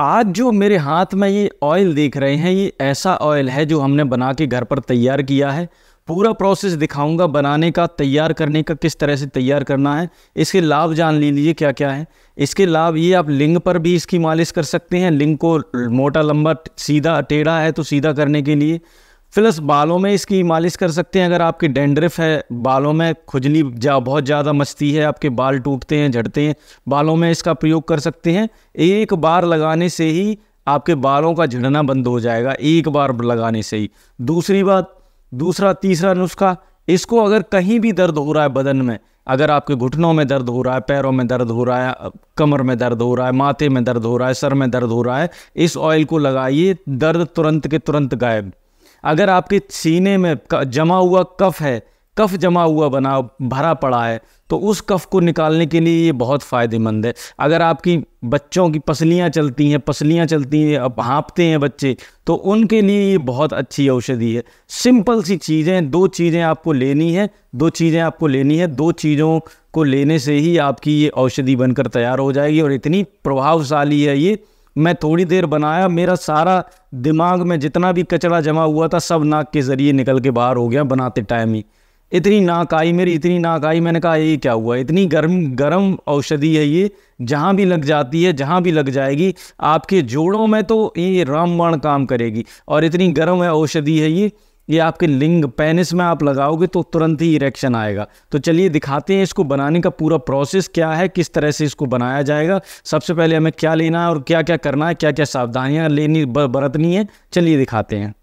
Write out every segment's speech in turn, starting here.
आज जो मेरे हाथ में ये ऑयल देख रहे हैं ये ऐसा ऑयल है जो हमने बना के घर पर तैयार किया है पूरा प्रोसेस दिखाऊंगा बनाने का तैयार करने का किस तरह से तैयार करना है इसके लाभ जान लीजिए क्या क्या है इसके लाभ ये आप लिंग पर भी इसकी मालिश कर सकते हैं लिंग को मोटा लंबा सीधा टेढ़ा है तो सीधा करने के लिए प्लस बालों में इसकी मालिश कर सकते हैं अगर आपके डेंड्रिफ है बालों में खुजली जा बहुत ज़्यादा मचती है आपके बाल टूटते हैं झड़ते हैं बालों में इसका प्रयोग कर सकते हैं एक बार लगाने से ही आपके बालों का झड़ना बंद हो जाएगा एक बार लगाने से ही दूसरी बात दूसरा तीसरा नुस्खा इसको अगर कहीं भी दर्द हो रहा है बदन में अगर आपके घुटनों में दर्द हो रहा है पैरों में दर्द हो रहा है कमर में दर्द हो रहा है माथे में दर्द हो रहा है सर में दर्द हो रहा है इस ऑयल को लगाइए दर्द तुरंत के तुरंत गायब अगर आपके सीने में जमा हुआ कफ है कफ जमा हुआ बना भरा पड़ा है तो उस कफ को निकालने के लिए ये बहुत फ़ायदेमंद है अगर आपकी बच्चों की पसलियाँ चलती हैं पसलियाँ चलती हैं अब हाँपते हैं बच्चे तो उनके लिए ये बहुत अच्छी औषधि है सिंपल सी चीज़ें दो चीज़ें आपको लेनी है दो चीज़ें आपको लेनी है दो चीज़ों को लेने से ही आपकी ये औषधि बनकर तैयार हो जाएगी और इतनी प्रभावशाली है ये मैं थोड़ी देर बनाया मेरा सारा दिमाग में जितना भी कचरा जमा हुआ था सब नाक के ज़रिए निकल के बाहर हो गया बनाते टाइम ही इतनी नाक आई मेरी इतनी नाक आई मैंने कहा ये क्या हुआ इतनी गर्म गर्म औषधि है ये जहाँ भी लग जाती है जहाँ भी लग जाएगी आपके जोड़ों में तो ये रामबाण काम करेगी और इतनी गर्म है औषधि है ये ये आपके लिंग पेनिस में आप लगाओगे तो तुरंत ही इरेक्शन आएगा तो चलिए दिखाते हैं इसको बनाने का पूरा प्रोसेस क्या है किस तरह से इसको बनाया जाएगा सबसे पहले हमें क्या लेना है और क्या क्या करना है क्या क्या सावधानियाँ लेनी बरतनी है चलिए दिखाते हैं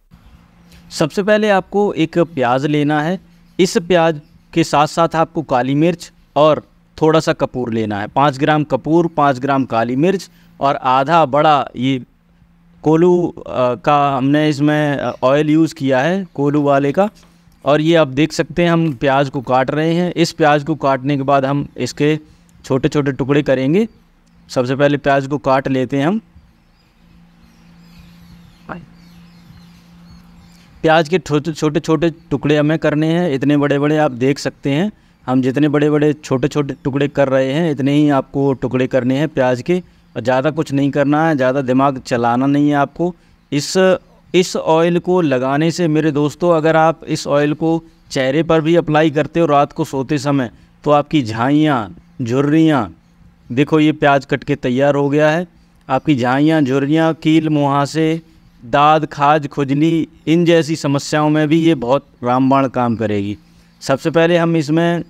सबसे पहले आपको एक प्याज लेना है इस प्याज के साथ साथ आपको काली मिर्च और थोड़ा सा कपूर लेना है पाँच ग्राम कपूर पाँच ग्राम काली मिर्च और आधा बड़ा ये कोलू का हमने इसमें ऑयल यूज़ किया है कोलू वाले का और ये आप देख सकते हैं हम प्याज को काट रहे हैं इस प्याज को काटने के बाद हम इसके छोटे छोटे टुकड़े करेंगे सबसे पहले प्याज को काट लेते हैं हम प्याज के छोटे छोटे छोटे टुकड़े हमें करने हैं इतने बड़े बड़े आप देख सकते हैं हम जितने बड़े बड़े छोटे छोटे टुकड़े कर रहे हैं इतने ही आपको टुकड़े करने हैं प्याज के ज़्यादा कुछ नहीं करना है ज़्यादा दिमाग चलाना नहीं है आपको इस इस ऑयल को लगाने से मेरे दोस्तों अगर आप इस ऑयल को चेहरे पर भी अप्लाई करते हो रात को सोते समय तो आपकी झाइयाँ झुर्रियाँ देखो ये प्याज कट के तैयार हो गया है आपकी झाइयाँ झुर्रियाँ कील मुहासे दाद खाज खुजली इन जैसी समस्याओं में भी ये बहुत रामबाण काम करेगी सबसे पहले हम इसमें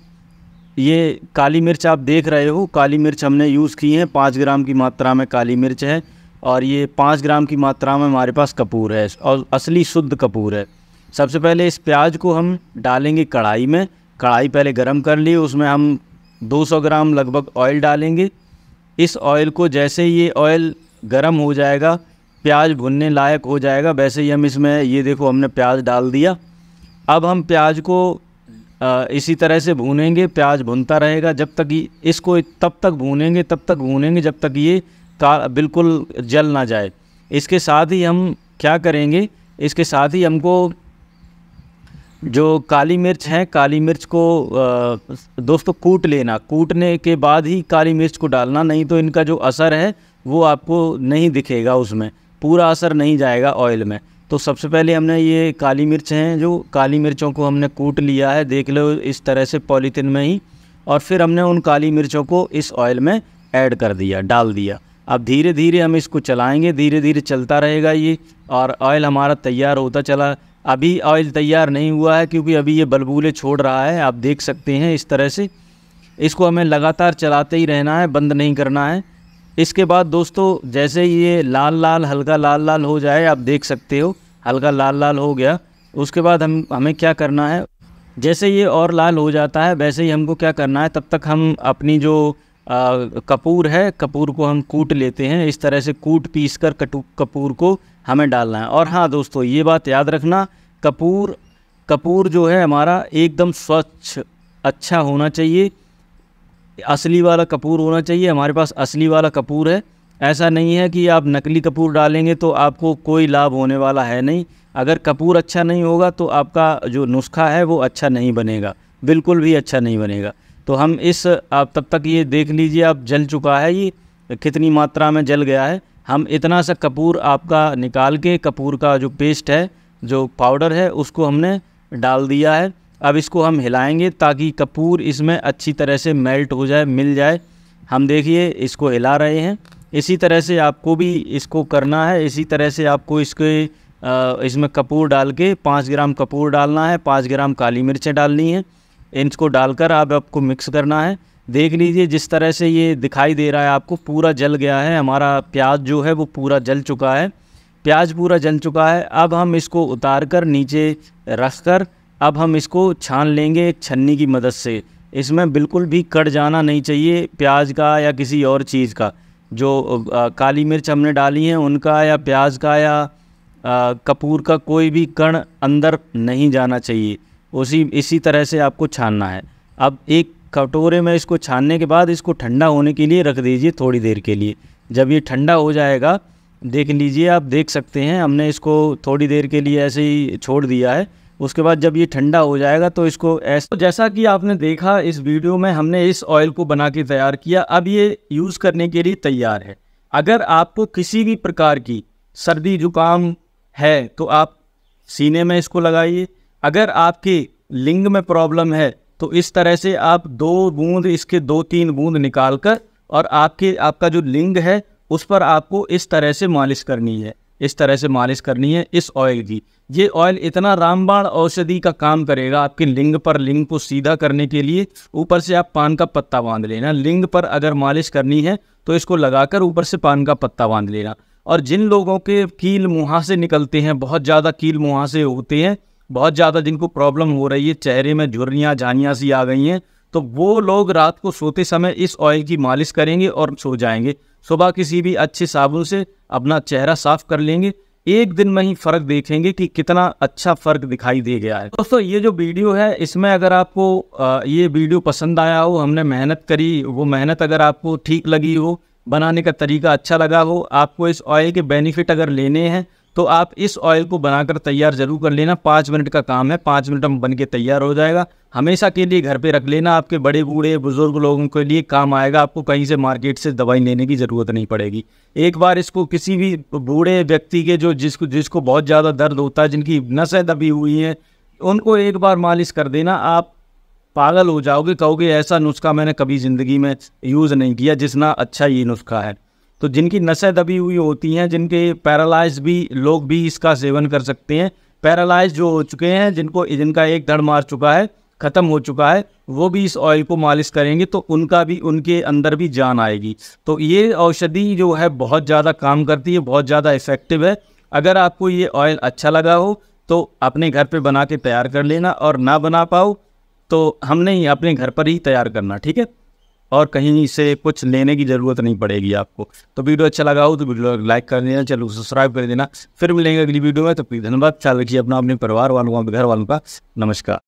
ये काली मिर्च आप देख रहे हो काली मिर्च हमने यूज़ की है पाँच ग्राम की मात्रा में काली मिर्च है और ये पाँच ग्राम की मात्रा में हमारे पास कपूर है और असली शुद्ध कपूर है सबसे पहले इस प्याज को हम डालेंगे कढ़ाई में कढ़ाई पहले गर्म कर ली उसमें हम 200 ग्राम लगभग ऑयल डालेंगे इस ऑयल को जैसे ये ऑयल गर्म हो जाएगा प्याज भुनने लायक हो जाएगा वैसे ही हम इसमें ये देखो हमने प्याज डाल दिया अब हम प्याज को इसी तरह से भूनेंगे प्याज भूनता रहेगा जब तक ये इसको तब तक भूनेंगे तब तक भूनेंगे जब तक ये का बिल्कुल जल ना जाए इसके साथ ही हम क्या करेंगे इसके साथ ही हमको जो काली मिर्च है काली मिर्च को दोस्तों कूट लेना कूटने के बाद ही काली मिर्च को डालना नहीं तो इनका जो असर है वो आपको नहीं दिखेगा उसमें पूरा असर नहीं जाएगा ऑयल में तो सबसे पहले हमने ये काली मिर्च हैं जो काली मिर्चों को हमने कूट लिया है देख लो इस तरह से पॉलीथीन में ही और फिर हमने उन काली मिर्चों को इस ऑयल में ऐड कर दिया डाल दिया अब धीरे धीरे हम इसको चलाएंगे धीरे धीरे चलता रहेगा ये और ऑयल हमारा तैयार होता चला अभी ऑयल तैयार नहीं हुआ है क्योंकि अभी ये बलबूले छोड़ रहा है आप देख सकते हैं इस तरह से इसको हमें लगातार चलाते ही रहना है बंद नहीं करना है इसके बाद दोस्तों जैसे ये लाल लाल हल्का लाल लाल हो जाए आप देख सकते हो हल्का लाल लाल हो गया उसके बाद हम हमें क्या करना है जैसे ये और लाल हो जाता है वैसे ही हमको क्या करना है तब तक हम अपनी जो आ, कपूर है कपूर को हम कूट लेते हैं इस तरह से कूट पीस कर कटू कपूर को हमें डालना है और हाँ दोस्तों ये बात याद रखना कपूर कपूर जो है हमारा एकदम स्वच्छ अच्छा होना चाहिए असली वाला कपूर होना चाहिए हमारे पास असली वाला कपूर है ऐसा नहीं है कि आप नकली कपूर डालेंगे तो आपको कोई लाभ होने वाला है नहीं अगर कपूर अच्छा नहीं होगा तो आपका जो नुस्खा है वो अच्छा नहीं बनेगा बिल्कुल भी अच्छा नहीं बनेगा तो हम इस आप तब तक ये देख लीजिए आप जल चुका है ये कितनी मात्रा में जल गया है हम इतना सा कपूर आपका निकाल के कपूर का जो पेस्ट है जो पाउडर है उसको हमने डाल दिया है अब इसको हम हिलाएंगे ताकि कपूर इसमें अच्छी तरह से मेल्ट हो जाए मिल जाए हम देखिए इसको हिला रहे हैं इसी तरह से आपको भी इसको करना है इसी तरह से आपको इसके इसमें कपूर डाल के पाँच ग्राम कपूर डालना है पाँच ग्राम काली मिर्चें डालनी हैं इनको डालकर आप आपको मिक्स करना है देख लीजिए जिस तरह से ये दिखाई दे रहा है आपको पूरा जल गया है हमारा प्याज जो है वो पूरा जल चुका है प्याज पूरा जल चुका है अब हम इसको उतार कर नीचे रख कर अब हम इसको छान लेंगे एक छन्नी की मदद से इसमें बिल्कुल भी कट जाना नहीं चाहिए प्याज का या किसी और चीज़ का जो आ, काली मिर्च हमने डाली है उनका या प्याज का या आ, कपूर का कोई भी कण अंदर नहीं जाना चाहिए उसी इसी तरह से आपको छानना है अब एक कटोरे में इसको छानने के बाद इसको ठंडा होने के लिए रख दीजिए थोड़ी देर के लिए जब ये ठंडा हो जाएगा देख लीजिए आप देख सकते हैं हमने इसको थोड़ी देर के लिए ऐसे ही छोड़ दिया है उसके बाद जब ये ठंडा हो जाएगा तो इसको ऐसा तो जैसा कि आपने देखा इस वीडियो में हमने इस ऑयल को बना के तैयार किया अब ये यूज़ करने के लिए तैयार है अगर आपको किसी भी प्रकार की सर्दी जुकाम है तो आप सीने में इसको लगाइए अगर आपके लिंग में प्रॉब्लम है तो इस तरह से आप दो बूंद इसके दो तीन बूंद निकाल कर और आपके आपका जो लिंग है उस पर आपको इस तरह से मालिश करनी है इस तरह से मालिश करनी है इस ऑयल की ये ऑयल इतना रामबाण औषधि का काम करेगा आपके लिंग पर लिंग को सीधा करने के लिए ऊपर से आप पान का पत्ता बांध लेना लिंग पर अगर मालिश करनी है तो इसको लगाकर ऊपर से पान का पत्ता बांध लेना और जिन लोगों के कील मुहासे निकलते हैं बहुत ज़्यादा कील मुहासे होते हैं बहुत ज़्यादा जिनको प्रॉब्लम हो रही है चेहरे में झुरनियाँ झानियाँ सी आ गई हैं तो वो लोग रात को सोते समय इस ऑयल की मालिश करेंगे और सो जाएंगे सुबह किसी भी अच्छे साबुन से अपना चेहरा साफ कर लेंगे एक दिन में ही फर्क देखेंगे कि कितना अच्छा फर्क दिखाई दे गया है दोस्तों ये जो वीडियो है इसमें अगर आपको ये वीडियो पसंद आया हो हमने मेहनत करी वो मेहनत अगर आपको ठीक लगी हो बनाने का तरीका अच्छा लगा हो आपको इस ऑयल के बेनिफिट अगर लेने हैं तो आप इस ऑयल को बनाकर तैयार ज़रूर कर लेना पाँच मिनट का काम है पाँच मिनट में बन के तैयार हो जाएगा हमेशा के लिए घर पे रख लेना आपके बड़े बूढ़े बुज़ुर्ग लोगों के लिए काम आएगा आपको कहीं से मार्केट से दवाई लेने की ज़रूरत नहीं पड़ेगी एक बार इसको किसी भी बूढ़े व्यक्ति के जो जिसको जिसको बहुत ज़्यादा दर्द होता है जिनकी नसें दबी हुई हैं उनको एक बार मालिश कर देना आप पागल हो जाओगे कहोगे ऐसा नुस्खा मैंने कभी ज़िंदगी में यूज़ नहीं किया जितना अच्छा ये नुस्खा है तो जिनकी नसें दबी हुई होती हैं जिनके पैरालाइज भी लोग भी इसका सेवन कर सकते हैं पैरालाइज जो हो चुके हैं जिनको जिनका एक धड़ मार चुका है ख़त्म हो चुका है वो भी इस ऑयल को मालिश करेंगे तो उनका भी उनके अंदर भी जान आएगी तो ये औषधि जो है बहुत ज़्यादा काम करती है बहुत ज़्यादा इफ़ेक्टिव है अगर आपको ये ऑयल अच्छा लगा हो तो अपने घर पे बना के तैयार कर लेना और ना बना पाओ तो हमने ही अपने घर पर ही तैयार करना ठीक है और कहीं से कुछ लेने की ज़रूरत नहीं पड़ेगी आपको तो वीडियो अच्छा लगा हो तो वीडियो लाइक कर देना चलो सब्सक्राइब कर देना फिर मिलेंगे अगली वीडियो में तो धन्यवाद ख्याल रखिए अपना अपने परिवार वालों का घर वालों का नमस्कार